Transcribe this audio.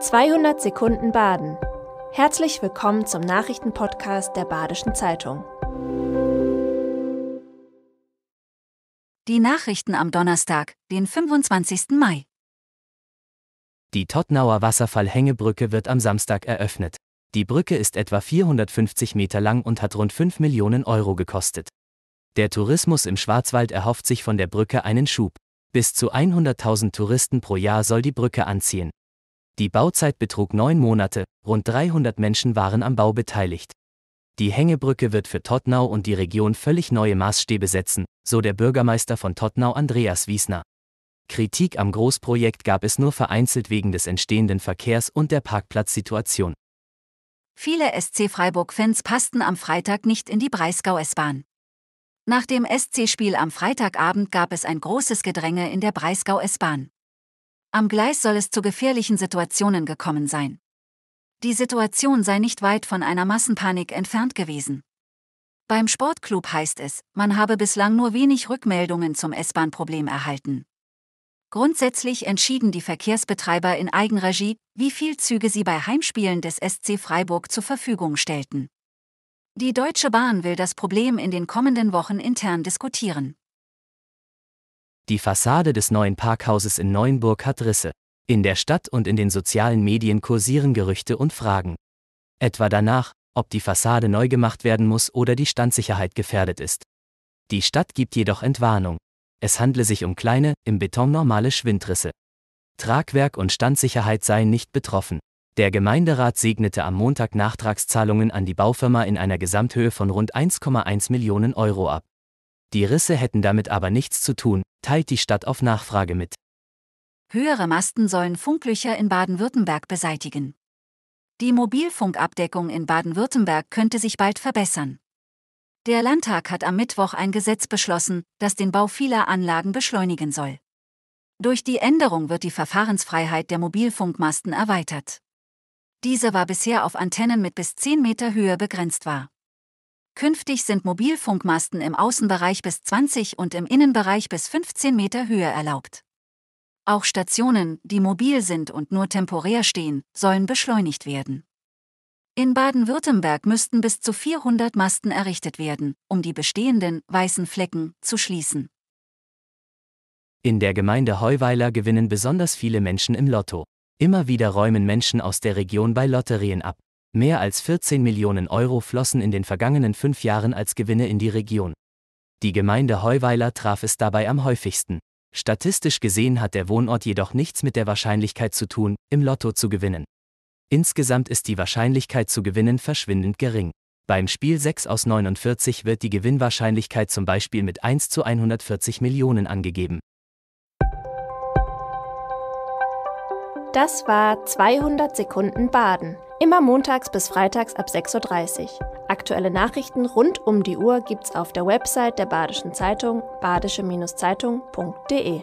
200 Sekunden Baden. Herzlich willkommen zum Nachrichtenpodcast der Badischen Zeitung. Die Nachrichten am Donnerstag, den 25. Mai. Die Tottnauer Wasserfallhängebrücke wird am Samstag eröffnet. Die Brücke ist etwa 450 Meter lang und hat rund 5 Millionen Euro gekostet. Der Tourismus im Schwarzwald erhofft sich von der Brücke einen Schub. Bis zu 100.000 Touristen pro Jahr soll die Brücke anziehen. Die Bauzeit betrug neun Monate, rund 300 Menschen waren am Bau beteiligt. Die Hängebrücke wird für Tottnau und die Region völlig neue Maßstäbe setzen, so der Bürgermeister von Tottnau Andreas Wiesner. Kritik am Großprojekt gab es nur vereinzelt wegen des entstehenden Verkehrs und der Parkplatzsituation. Viele SC Freiburg-Fans passten am Freitag nicht in die Breisgau-S-Bahn. Nach dem SC-Spiel am Freitagabend gab es ein großes Gedränge in der Breisgau-S-Bahn. Am Gleis soll es zu gefährlichen Situationen gekommen sein. Die Situation sei nicht weit von einer Massenpanik entfernt gewesen. Beim Sportclub heißt es, man habe bislang nur wenig Rückmeldungen zum S-Bahn-Problem erhalten. Grundsätzlich entschieden die Verkehrsbetreiber in Eigenregie, wie viel Züge sie bei Heimspielen des SC Freiburg zur Verfügung stellten. Die Deutsche Bahn will das Problem in den kommenden Wochen intern diskutieren. Die Fassade des neuen Parkhauses in Neuenburg hat Risse. In der Stadt und in den sozialen Medien kursieren Gerüchte und Fragen. Etwa danach, ob die Fassade neu gemacht werden muss oder die Standsicherheit gefährdet ist. Die Stadt gibt jedoch Entwarnung. Es handle sich um kleine, im Beton normale Schwindrisse. Tragwerk und Standsicherheit seien nicht betroffen. Der Gemeinderat segnete am Montag Nachtragszahlungen an die Baufirma in einer Gesamthöhe von rund 1,1 Millionen Euro ab. Die Risse hätten damit aber nichts zu tun, teilt die Stadt auf Nachfrage mit. Höhere Masten sollen Funklöcher in Baden-Württemberg beseitigen. Die Mobilfunkabdeckung in Baden-Württemberg könnte sich bald verbessern. Der Landtag hat am Mittwoch ein Gesetz beschlossen, das den Bau vieler Anlagen beschleunigen soll. Durch die Änderung wird die Verfahrensfreiheit der Mobilfunkmasten erweitert. Diese war bisher auf Antennen mit bis 10 Meter Höhe begrenzt war. Künftig sind Mobilfunkmasten im Außenbereich bis 20 und im Innenbereich bis 15 Meter Höhe erlaubt. Auch Stationen, die mobil sind und nur temporär stehen, sollen beschleunigt werden. In Baden-Württemberg müssten bis zu 400 Masten errichtet werden, um die bestehenden weißen Flecken zu schließen. In der Gemeinde Heuweiler gewinnen besonders viele Menschen im Lotto. Immer wieder räumen Menschen aus der Region bei Lotterien ab. Mehr als 14 Millionen Euro flossen in den vergangenen fünf Jahren als Gewinne in die Region. Die Gemeinde Heuweiler traf es dabei am häufigsten. Statistisch gesehen hat der Wohnort jedoch nichts mit der Wahrscheinlichkeit zu tun, im Lotto zu gewinnen. Insgesamt ist die Wahrscheinlichkeit zu gewinnen verschwindend gering. Beim Spiel 6 aus 49 wird die Gewinnwahrscheinlichkeit zum Beispiel mit 1 zu 140 Millionen angegeben. Das war 200 Sekunden Baden Immer montags bis freitags ab 6.30 Uhr. Aktuelle Nachrichten rund um die Uhr gibt's auf der Website der Badischen Zeitung badische-zeitung.de.